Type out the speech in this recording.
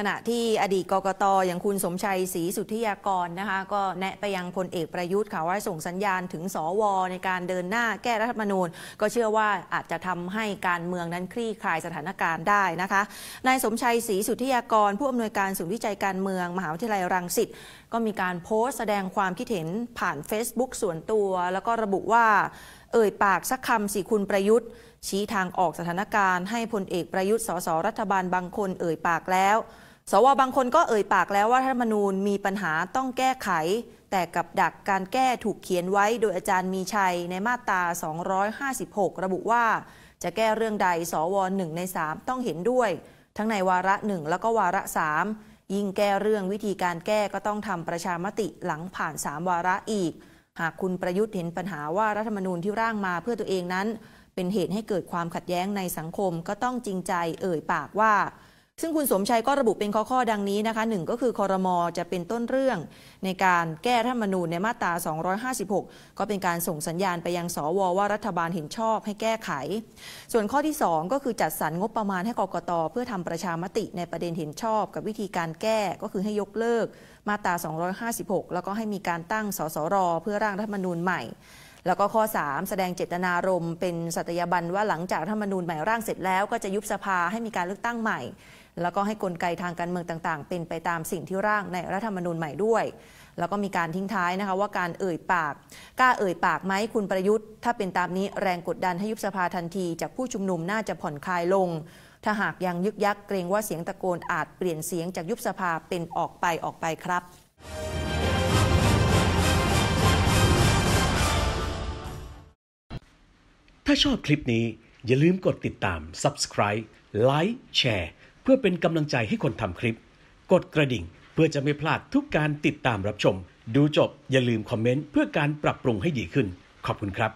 ขณะที่อดีตกกตอย่างคุณสมชัยศรีสุทธิยากรนะคะก็แนะไปยังพลเอกประยุทธ์ค่ะว่าส่งสัญญาณถึง สว ในการเดินหน้าแก้รัฐธรรมนูญ ก็เชื่อว่าอาจจะทำให้การเมืองนั้นคลี่คลายสถานการณ์ได้นะคะนายสมชัยศรีสุทธิยากร ผู้อำนวยการศูนย์วิจัยการเมือง มหาวิทยาลัยรังสิตก็มีการโพสต์แสดงความคิดเห็นผ่าน Facebook ส่วนตัว แล้วก็ระบุว่า เอ่ยปากสักคำสิคุณประยุทธ์ ชี้ทางออกสถานการณ์ให้พลเอกประยุทธ์สสรัฐบาลบางคน เอ่ยปากแล้วสวบางคนก็เอ่ยปากแล้วว่ารัฐธรรมนูญ มีปัญหาต้องแก้ไข แต่กับดักการแก้ถูกเขียนไว้โดยอาจารย์มีชัยในมาตรา 256 ระบุว่า จะแก้เรื่องใด สวหนึ่งใน 3 ต้องเห็นด้วย ทั้งในวาระหนึ่งแล้วก็วาระ 3 ยิ่งแก้เรื่องวิธีการแก้ก็ต้องทำประชามติหลังผ่าน 3 วาระอีก หากคุณประยุทธ์เห็นปัญหาว่ารัฐธรรมนูญที่ร่างมาเพื่อตัวเองนั้น เป็นเหตุให้เกิดความขัดแย้งในสังคมก็ต้องจริงใจเอ่ยปากว่าซึ่งคุณสมชัยก็ระบุเป็นข้อข้อดังนี้นะคะหนึ่งก็คือคอรมอจะเป็นต้นเรื่อง ในการแก้รัฐธรรมนูญในมาตรา 256 ก็เป็นการส่งสัญญาณไปยังสวว่ารัฐบาลเห็นชอบให้แก้ไข ส่วนข้อที่ 2 ก็คือจัดสรรงบประมาณให้กกตเพื่อทำประชามติในประเด็นเห็นชอบ กับวิธีการแก้ก็คือให้ยกเลิก มาตรา 256 แล้วก็ให้มีการตั้งสสรเพื่อร่างรัฐธรรมนูญใหม่แล้วก็ข้อ 3 แสดงเจตนารมณ์เป็นสัตยาบันว่าหลังจากธรรมนูญใหม่ร่างเสร็จแล้วก็จะยุบสภาให้มีการเลือกตั้งใหม่ แล้วก็ให้กลไกทางการเมืองต่างๆ เป็นไปตามสิ่งที่ร่างในรัฐธรรมนูญใหม่ด้วย แล้วก็มีการทิ้งท้ายนะคะว่าการเอ่ยปากกล้าเอ่ยปากไหมคุณประยุทธ์ ถ้าเป็นตามนี้แรงกดดันให้ยุบสภาทันที จากผู้ชุมนุมน่าจะผ่อนคลายลง ถ้าหากยังยึกยักเกรงว่าเสียงตะโกนอาจเปลี่ยนเสียงจากยุบสภาเป็นออกไปออกไปครับาชอบคลิปนี้ อย่าลืมกดติดตาม subscribe ไลค์แชร์เพื่อเป็นกำลังใจให้คนทำคลิป กดกระดิ่งเพื่อจะไม่พลาดทุกการติดตามรับชม ดูจบอย่าลืมคอมเมนต์เพื่อการปรับปรุงให้ดีขึ้นขอบคุณครับ